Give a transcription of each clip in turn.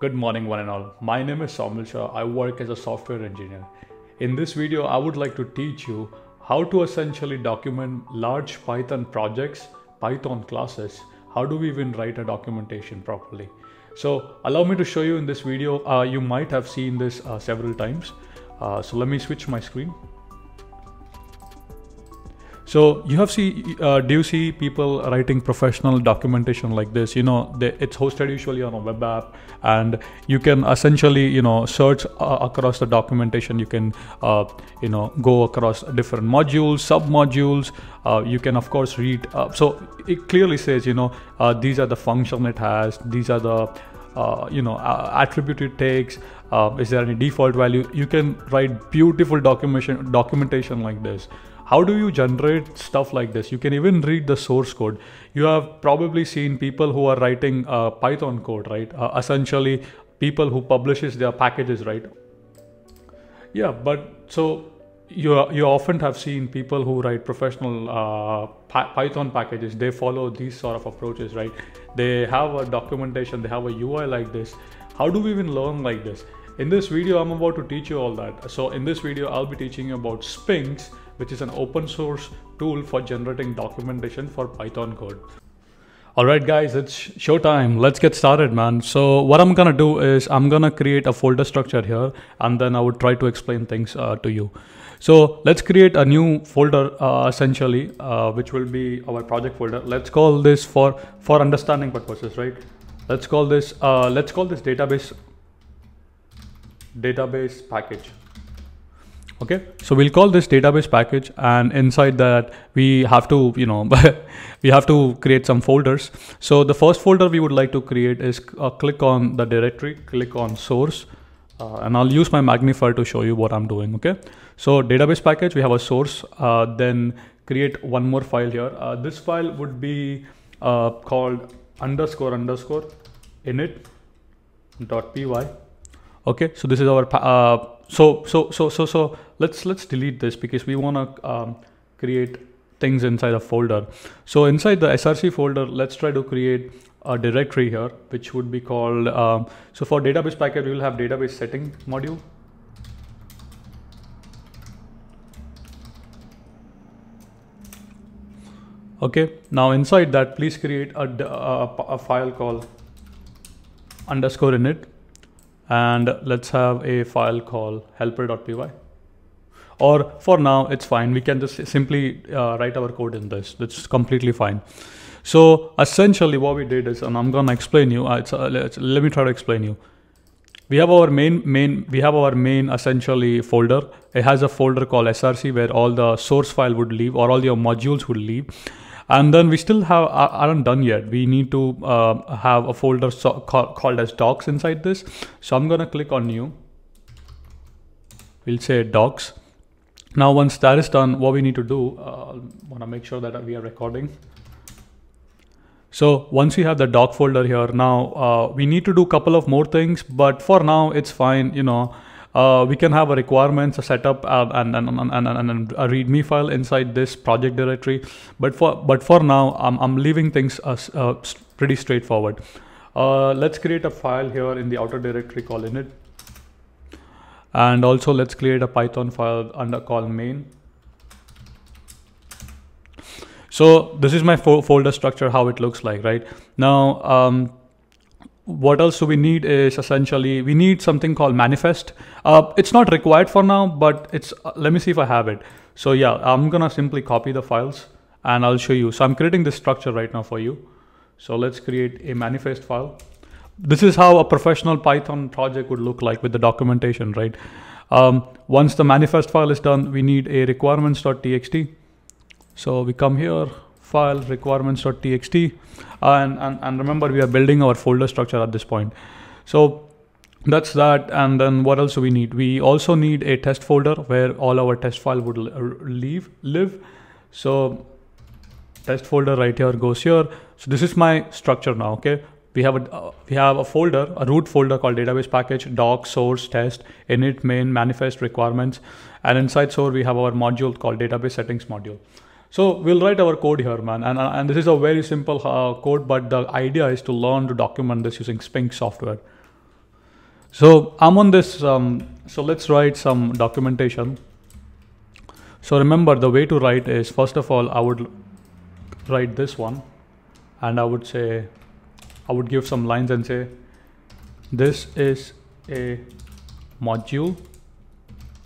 Good morning one and all. My name is Saumil Shah. I work as a software engineer. In this video, I would like to teach you how to essentially document large Python projects, Python classes. How do we even write a documentation properly? So allow me to show you in this video. Uh, you might have seen this uh, several times. Uh, so let me switch my screen. So you have see, uh, do you see people writing professional documentation like this? You know, they, it's hosted usually on a web app, and you can essentially, you know, search uh, across the documentation. You can, uh, you know, go across different modules, sub modules. Uh, you can of course read. Uh, so it clearly says, you know, uh, these are the function it has. These are the uh, you know uh, attribute it takes uh, is there any default value you can write beautiful documentation documentation like this how do you generate stuff like this you can even read the source code you have probably seen people who are writing uh, python code right uh, essentially people who publishes their packages right yeah but so you you often have seen people who write professional uh, Python packages. They follow these sort of approaches, right? They have a documentation. They have a UI like this. How do we even learn like this? In this video, I'm about to teach you all that. So in this video, I'll be teaching you about Sphinx which is an open source tool for generating documentation for Python code. All right, guys, it's showtime. Let's get started, man. So what I'm gonna do is I'm gonna create a folder structure here, and then I would try to explain things uh, to you. So let's create a new folder, uh, essentially, uh, which will be our project folder. Let's call this for for understanding purposes, right? Let's call this uh, let's call this database database package okay so we'll call this database package and inside that we have to you know we have to create some folders so the first folder we would like to create is uh, click on the directory click on source uh, and I'll use my magnifier to show you what I'm doing okay so database package we have a source uh, then create one more file here uh, this file would be uh, called underscore underscore init dot py okay so this is our uh, so so so so so let's let's delete this because we want to um, create things inside a folder. So inside the src folder, let's try to create a directory here, which would be called, um, so for database package, we will have database setting module. Okay, now inside that, please create a, a, a file called underscore init and let's have a file called helper.py or for now it's fine we can just simply uh, write our code in this that's completely fine so essentially what we did is and i'm gonna explain you uh, uh, let me try to explain you we have our main main we have our main essentially folder it has a folder called src where all the source file would leave or all your modules would leave and then we still have aren't done yet we need to uh, have a folder so, called as docs inside this so i'm going to click on new we'll say docs now, once that is done, what we need to do, uh, want to make sure that we are recording. So once we have the doc folder here, now uh, we need to do a couple of more things, but for now it's fine, you know. Uh, we can have a requirements, a setup, uh, and, and, and, and, a README file inside this project directory. But for but for now, I'm, I'm leaving things as, uh, pretty straightforward. Uh, let's create a file here in the outer directory called init. And also let's create a Python file under call main. So this is my fo folder structure, how it looks like, right? Now, um, what else do we need is essentially we need something called manifest uh, it's not required for now but it's uh, let me see if i have it so yeah i'm gonna simply copy the files and i'll show you so i'm creating this structure right now for you so let's create a manifest file this is how a professional Python project would look like with the documentation, right? Um, once the manifest file is done, we need a requirements.txt. So we come here, file requirements.txt, and, and, and remember we are building our folder structure at this point. So that's that. And then what else do we need? We also need a test folder where all our test file would leave, live. So test folder right here goes here. So this is my structure now, okay? we have a uh, we have a folder a root folder called database package doc source test init main manifest requirements and inside source we have our module called database settings module so we'll write our code here man and and this is a very simple uh, code but the idea is to learn to document this using spink software so i'm on this um, so let's write some documentation so remember the way to write is first of all i would write this one and i would say I would give some lines and say, this is a module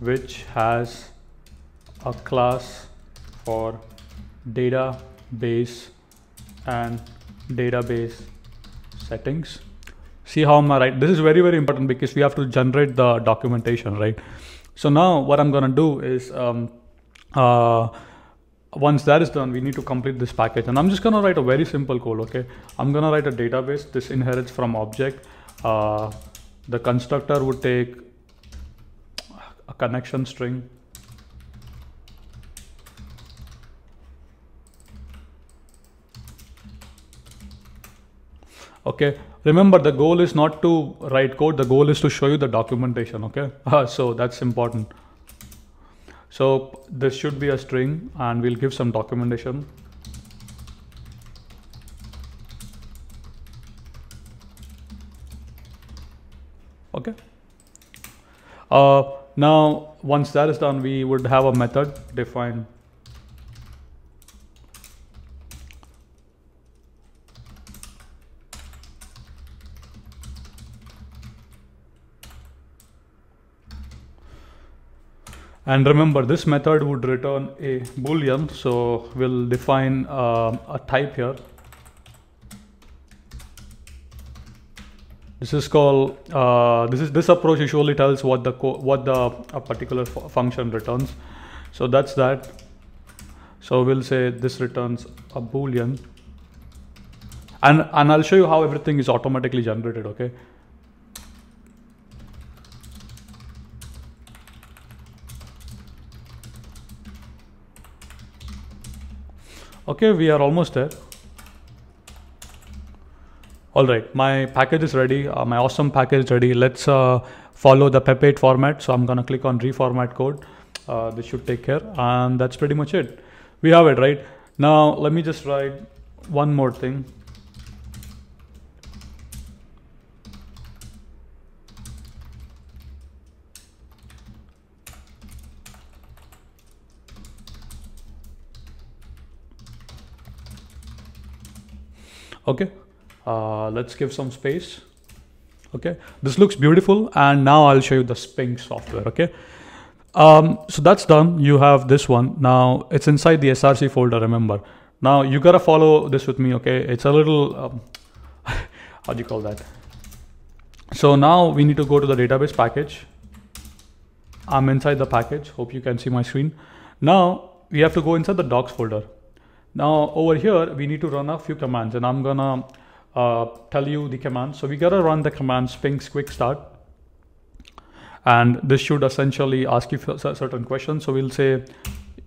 which has a class for database and database settings see how am I right this is very very important because we have to generate the documentation right so now what I'm gonna do is um, uh, once that is done, we need to complete this package. And I'm just gonna write a very simple code, okay? I'm gonna write a database. This inherits from object. Uh, the constructor would take a connection string. Okay, remember the goal is not to write code. The goal is to show you the documentation, okay? so that's important. So this should be a string and we'll give some documentation. Okay. Uh, now, once that is done, we would have a method defined And remember this method would return a boolean. So we'll define uh, a type here. This is called, uh, this is this approach usually tells what the what the particular function returns. So that's that. So we'll say this returns a boolean. And, and I'll show you how everything is automatically generated, okay? okay we are almost there all right my package is ready uh, my awesome package is ready let's uh, follow the pepate format so i'm gonna click on reformat code uh, this should take care and that's pretty much it we have it right now let me just write one more thing okay uh, let's give some space okay this looks beautiful and now I'll show you the Spink software okay um, so that's done you have this one now it's inside the SRC folder remember now you gotta follow this with me okay it's a little um, how do you call that so now we need to go to the database package I'm inside the package hope you can see my screen now we have to go inside the docs folder now over here, we need to run a few commands and I'm gonna uh, tell you the command. So we gotta run the command sphinx quick start. And this should essentially ask you certain questions. So we'll say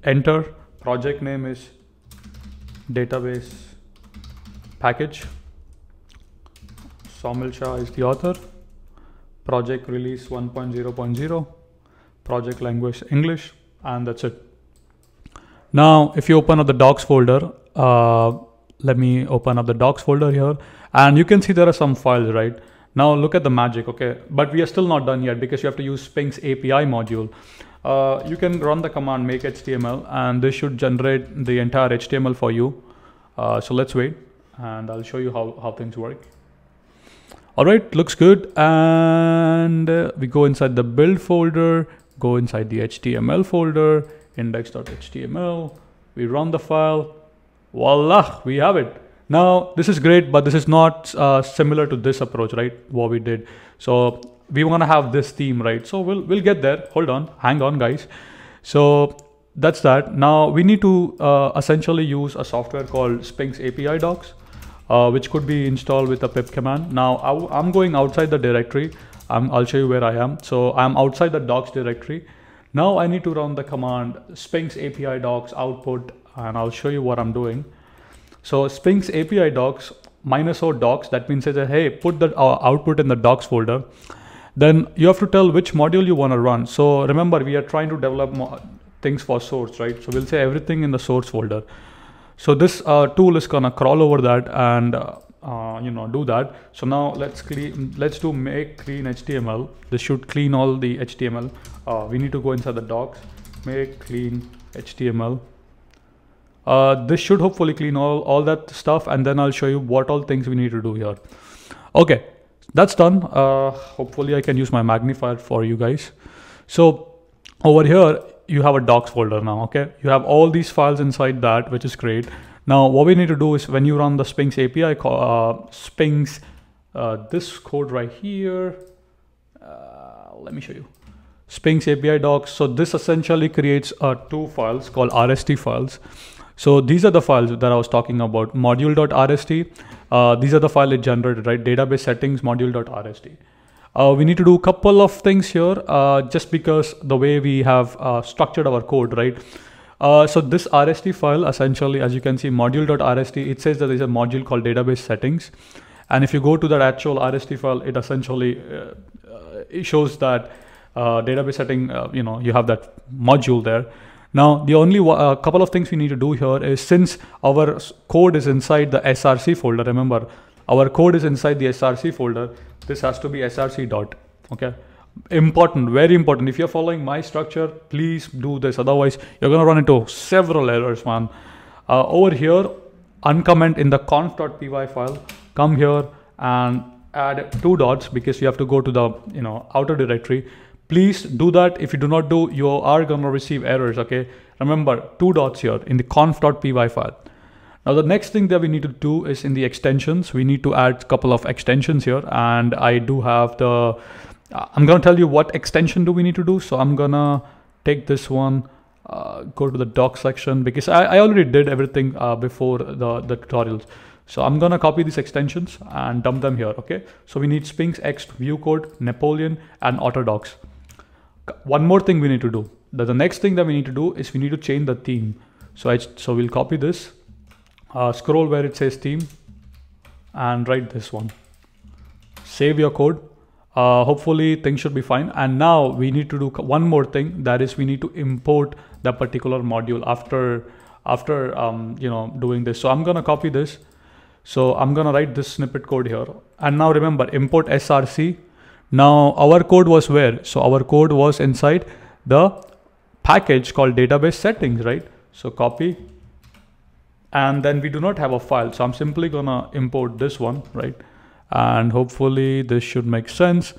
enter, project name is database package. Somil Shah is the author. Project release 1.0.0, project language English, and that's it. Now, if you open up the docs folder, uh, let me open up the docs folder here and you can see there are some files, right? Now look at the magic, okay? But we are still not done yet because you have to use Sphinx API module. Uh, you can run the command make HTML and this should generate the entire HTML for you. Uh, so let's wait and I'll show you how, how things work. All right, looks good. And uh, we go inside the build folder, go inside the HTML folder, index.html. We run the file. Voila, we have it. Now, this is great, but this is not uh, similar to this approach, right? What we did. So we want to have this theme, right? So we'll, we'll get there. Hold on, hang on guys. So that's that. Now we need to uh, essentially use a software called Sphinx API docs, uh, which could be installed with a pip command. Now I, am going outside the directory. i will show you where I am. So I'm outside the docs directory. Now I need to run the command Sphinx API docs output and I'll show you what I'm doing. So Sphinx API docs minus o docs, that means it says, hey, put the uh, output in the docs folder. Then you have to tell which module you want to run. So remember, we are trying to develop things for source, right? So we'll say everything in the source folder. So this uh, tool is gonna crawl over that and uh, uh, you know do that so now let's clean let's do make clean html this should clean all the html uh, we need to go inside the docs make clean html uh, this should hopefully clean all all that stuff and then i'll show you what all things we need to do here okay that's done uh, hopefully i can use my magnifier for you guys so over here you have a docs folder now okay you have all these files inside that which is great now, what we need to do is when you run the Sphinx API, call, uh, Sphinx, uh, this code right here, uh, let me show you. Sphinx API docs. So this essentially creates uh, two files called RST files. So these are the files that I was talking about, module.rst. Uh, these are the file it generated, right? Database settings, module.rst. Uh, we need to do a couple of things here uh, just because the way we have uh, structured our code, right? Uh, so this RST file, essentially, as you can see, module.rst, it says that there's a module called database settings. And if you go to that actual RST file, it essentially uh, it shows that uh, database setting, uh, you know, you have that module there. Now, the only uh, couple of things we need to do here is since our code is inside the src folder, remember, our code is inside the src folder, this has to be src dot, okay? important very important if you're following my structure please do this otherwise you're going to run into several errors man uh, over here uncomment in the conf.py file come here and add two dots because you have to go to the you know outer directory please do that if you do not do you are going to receive errors okay remember two dots here in the conf.py file now the next thing that we need to do is in the extensions we need to add a couple of extensions here and i do have the uh, I'm going to tell you what extension do we need to do. So I'm going to take this one, uh, go to the doc section because I, I already did everything uh, before the, the tutorials. So I'm going to copy these extensions and dump them here. Okay. So we need Sphinx, X, view code, Napoleon and Autodocs. One more thing we need to do. The, the next thing that we need to do is we need to change the theme. So I, so we'll copy this, uh, scroll where it says theme and write this one. Save your code uh, hopefully things should be fine and now we need to do one more thing that is we need to import that particular module after after um, you know doing this so I'm gonna copy this so I'm gonna write this snippet code here and now remember import src now our code was where so our code was inside the package called database settings right so copy and then we do not have a file so I'm simply gonna import this one right and hopefully this should make sense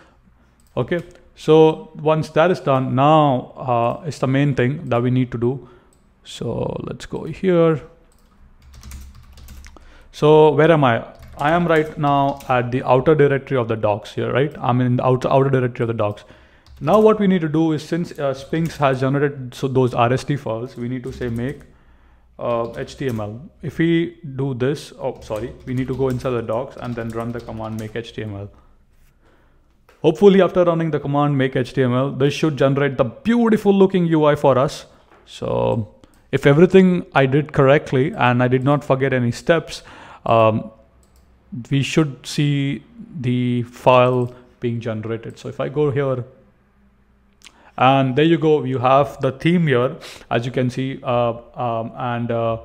okay so once that is done now uh, it's the main thing that we need to do so let's go here so where am i i am right now at the outer directory of the docs here right i'm in the outer, outer directory of the docs now what we need to do is since uh, sphinx has generated so those rst files we need to say make HTML. Uh, if we do this, oh, sorry, we need to go inside the docs and then run the command make HTML. Hopefully after running the command make HTML, this should generate the beautiful looking UI for us. So if everything I did correctly and I did not forget any steps, um, we should see the file being generated. So if I go here and there you go you have the theme here as you can see uh, um, and uh,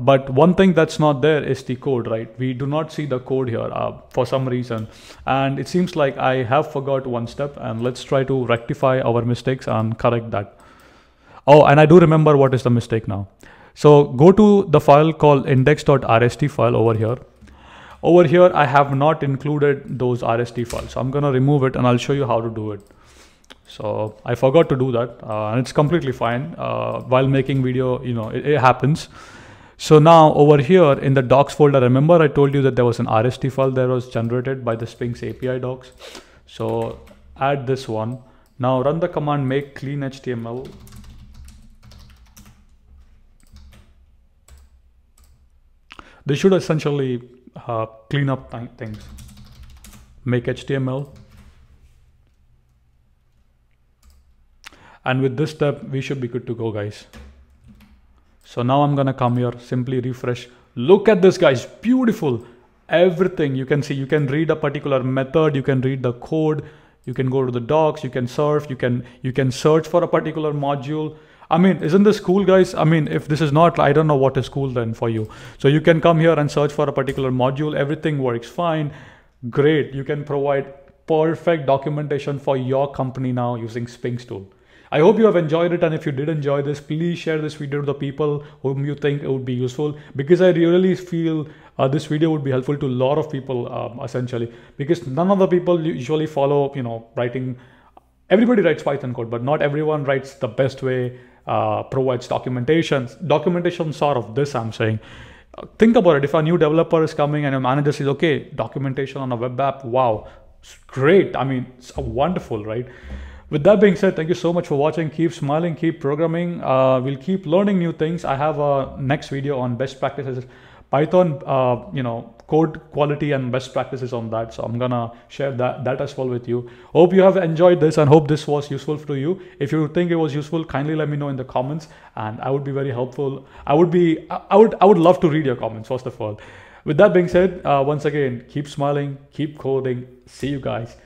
but one thing that's not there is the code right we do not see the code here uh, for some reason and it seems like i have forgot one step and let's try to rectify our mistakes and correct that oh and i do remember what is the mistake now so go to the file called index.rst file over here over here i have not included those rst files so i'm going to remove it and i'll show you how to do it so I forgot to do that, uh, and it's completely fine. Uh, while making video, you know, it, it, happens. So now over here in the docs folder, remember I told you that there was an RST file that was generated by the Sphinx API docs. So add this one. Now run the command make clean HTML. This should essentially uh, clean up th things. Make HTML and with this step we should be good to go guys so now i'm gonna come here simply refresh look at this guys beautiful everything you can see you can read a particular method you can read the code you can go to the docs you can surf you can you can search for a particular module i mean isn't this cool guys i mean if this is not i don't know what is cool then for you so you can come here and search for a particular module everything works fine great you can provide perfect documentation for your company now using sphinx tool I hope you have enjoyed it. And if you did enjoy this, please share this video to the people whom you think it would be useful because I really feel uh, this video would be helpful to a lot of people um, essentially because none of the people usually follow, you know, writing. Everybody writes Python code, but not everyone writes the best way uh, provides documentations. Documentation sort of this I'm saying. think about it. If a new developer is coming and a manager says, okay, documentation on a web app, wow, great. I mean, it's wonderful, right? With that being said, thank you so much for watching. Keep smiling, keep programming. Uh, we'll keep learning new things. I have a next video on best practices, Python, uh, you know, code quality and best practices on that. So I'm gonna share that, that as well with you. Hope you have enjoyed this and hope this was useful to you. If you think it was useful, kindly let me know in the comments and I would be very helpful. I would be, I would, I would love to read your comments first of all. With that being said, uh, once again, keep smiling, keep coding. See you guys.